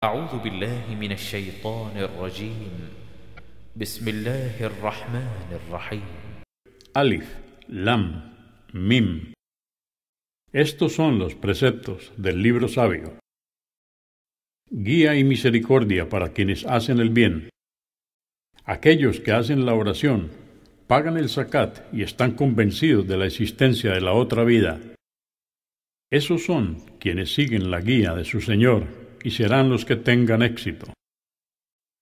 Alif, Lam, Mim. Estos son los preceptos del libro sabio. Guía y misericordia para quienes hacen el bien. Aquellos que hacen la oración, pagan el zakat y están convencidos de la existencia de la otra vida. Esos son quienes siguen la guía de su Señor y serán los que tengan éxito.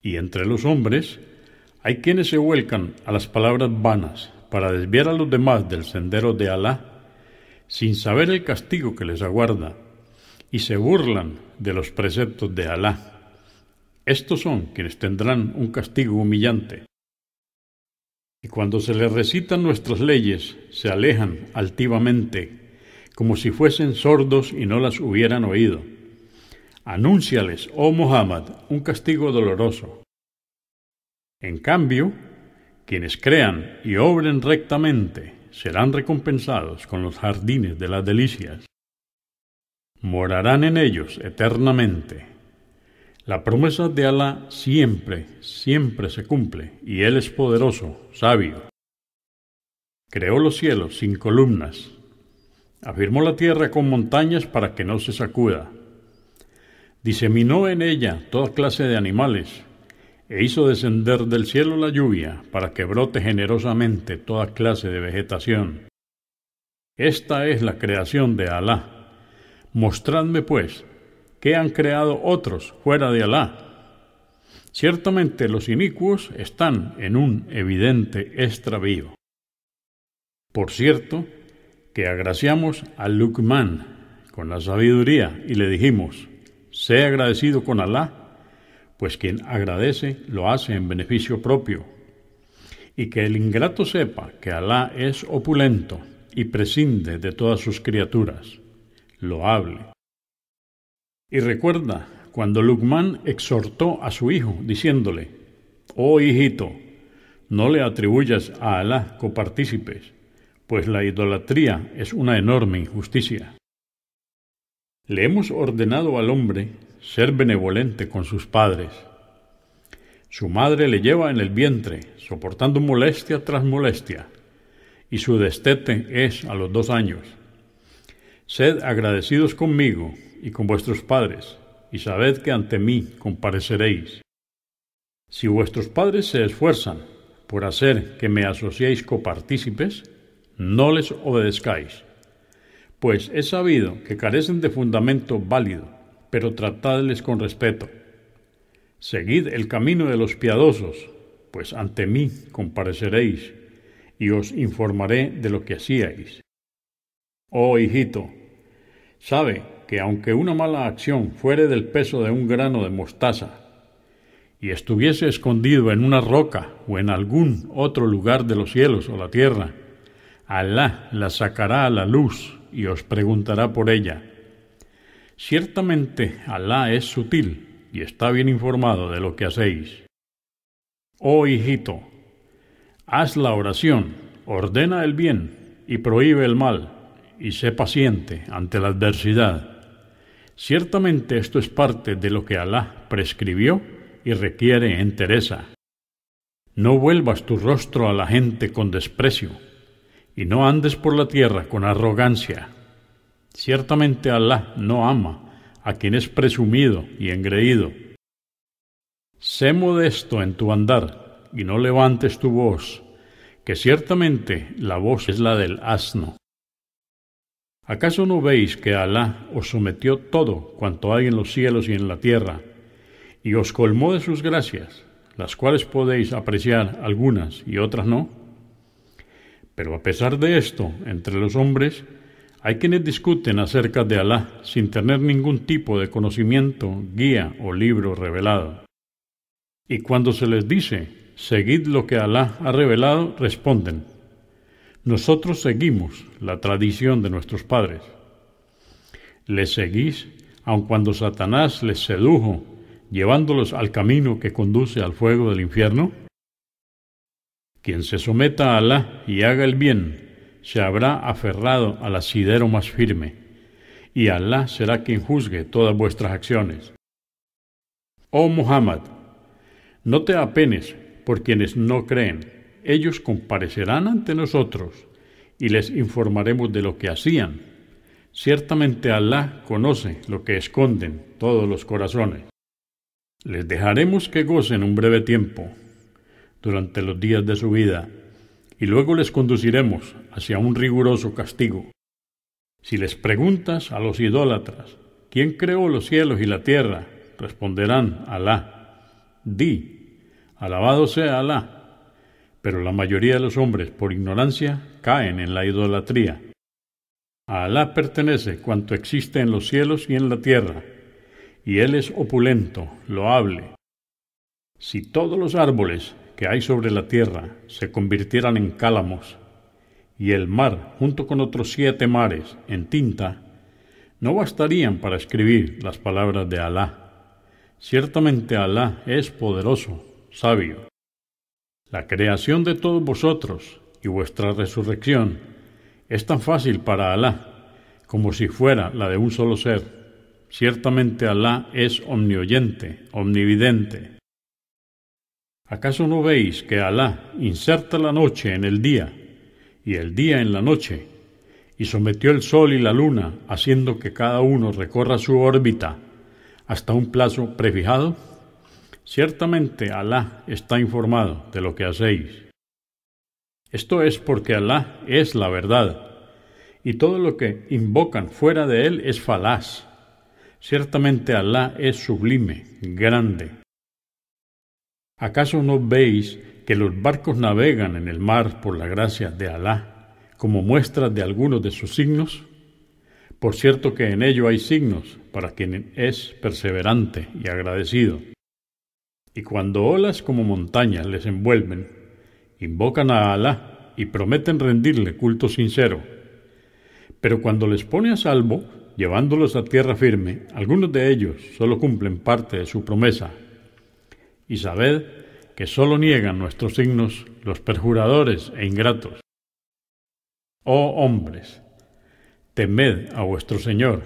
Y entre los hombres hay quienes se vuelcan a las palabras vanas para desviar a los demás del sendero de Alá, sin saber el castigo que les aguarda, y se burlan de los preceptos de Alá. Estos son quienes tendrán un castigo humillante. Y cuando se les recitan nuestras leyes, se alejan altivamente, como si fuesen sordos y no las hubieran oído. Anúnciales, oh Muhammad, un castigo doloroso. En cambio, quienes crean y obren rectamente serán recompensados con los jardines de las delicias. Morarán en ellos eternamente. La promesa de Alá siempre, siempre se cumple, y Él es poderoso, sabio. Creó los cielos sin columnas. Afirmó la tierra con montañas para que no se sacuda diseminó en ella toda clase de animales, e hizo descender del cielo la lluvia para que brote generosamente toda clase de vegetación. Esta es la creación de Alá. Mostradme, pues, qué han creado otros fuera de Alá. Ciertamente los inicuos están en un evidente extravío. Por cierto, que agraciamos a Lucman con la sabiduría y le dijimos, sea agradecido con Alá, pues quien agradece lo hace en beneficio propio. Y que el ingrato sepa que Alá es opulento y prescinde de todas sus criaturas. Lo hable. Y recuerda cuando Lucmán exhortó a su hijo, diciéndole, Oh hijito, no le atribuyas a Alá copartícipes, pues la idolatría es una enorme injusticia. Le hemos ordenado al hombre ser benevolente con sus padres. Su madre le lleva en el vientre, soportando molestia tras molestia, y su destete es a los dos años. Sed agradecidos conmigo y con vuestros padres, y sabed que ante mí compareceréis. Si vuestros padres se esfuerzan por hacer que me asociéis copartícipes, no les obedezcáis pues he sabido que carecen de fundamento válido, pero tratadles con respeto. Seguid el camino de los piadosos, pues ante mí compareceréis, y os informaré de lo que hacíais. Oh hijito, sabe que aunque una mala acción fuere del peso de un grano de mostaza, y estuviese escondido en una roca o en algún otro lugar de los cielos o la tierra, Alá la sacará a la luz y os preguntará por ella. Ciertamente Alá es sutil y está bien informado de lo que hacéis. Oh hijito, haz la oración, ordena el bien y prohíbe el mal, y sé paciente ante la adversidad. Ciertamente esto es parte de lo que Alá prescribió y requiere entereza. No vuelvas tu rostro a la gente con desprecio y no andes por la tierra con arrogancia. Ciertamente Alá no ama a quien es presumido y engreído. Sé modesto en tu andar y no levantes tu voz, que ciertamente la voz es la del asno. ¿Acaso no veis que Alá os sometió todo cuanto hay en los cielos y en la tierra, y os colmó de sus gracias, las cuales podéis apreciar algunas y otras no? Pero a pesar de esto, entre los hombres, hay quienes discuten acerca de Alá sin tener ningún tipo de conocimiento, guía o libro revelado. Y cuando se les dice, seguid lo que Alá ha revelado, responden, nosotros seguimos la tradición de nuestros padres. Les seguís aun cuando Satanás les sedujo, llevándolos al camino que conduce al fuego del infierno? Quien se someta a Alá y haga el bien, se habrá aferrado al asidero más firme, y Alá será quien juzgue todas vuestras acciones. Oh Muhammad, no te apenes por quienes no creen. Ellos comparecerán ante nosotros y les informaremos de lo que hacían. Ciertamente Alá conoce lo que esconden todos los corazones. Les dejaremos que gocen un breve tiempo durante los días de su vida, y luego les conduciremos hacia un riguroso castigo. Si les preguntas a los idólatras, ¿quién creó los cielos y la tierra? Responderán, Alá. Di, alabado sea Alá. Pero la mayoría de los hombres, por ignorancia, caen en la idolatría. A Alá pertenece cuanto existe en los cielos y en la tierra, y Él es opulento, loable. Si todos los árboles que hay sobre la tierra se convirtieran en cálamos, y el mar, junto con otros siete mares, en tinta, no bastarían para escribir las palabras de Alá. Ciertamente Alá es poderoso, sabio. La creación de todos vosotros y vuestra resurrección es tan fácil para Alá como si fuera la de un solo ser. Ciertamente Alá es omnioyente, omnividente. ¿Acaso no veis que Alá inserta la noche en el día y el día en la noche, y sometió el sol y la luna, haciendo que cada uno recorra su órbita hasta un plazo prefijado? Ciertamente Alá está informado de lo que hacéis. Esto es porque Alá es la verdad, y todo lo que invocan fuera de él es falaz. Ciertamente Alá es sublime, grande. ¿Acaso no veis que los barcos navegan en el mar por la gracia de Alá, como muestra de algunos de sus signos? Por cierto que en ello hay signos para quien es perseverante y agradecido. Y cuando olas como montañas les envuelven, invocan a Alá y prometen rendirle culto sincero. Pero cuando les pone a salvo, llevándolos a tierra firme, algunos de ellos solo cumplen parte de su promesa y sabed que sólo niegan nuestros signos los perjuradores e ingratos. Oh hombres, temed a vuestro Señor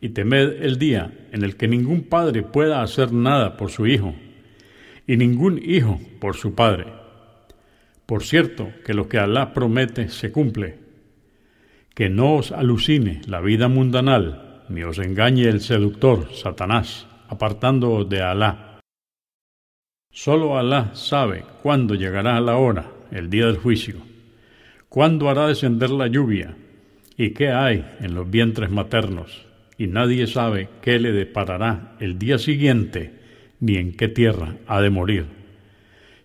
y temed el día en el que ningún padre pueda hacer nada por su hijo y ningún hijo por su padre. Por cierto que lo que Alá promete se cumple. Que no os alucine la vida mundanal, ni os engañe el seductor, Satanás, apartándoos de Alá. Solo Alá sabe cuándo llegará la hora, el día del juicio, cuándo hará descender la lluvia y qué hay en los vientres maternos, y nadie sabe qué le deparará el día siguiente ni en qué tierra ha de morir.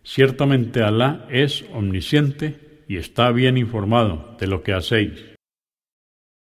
Ciertamente Alá es omnisciente y está bien informado de lo que hacéis.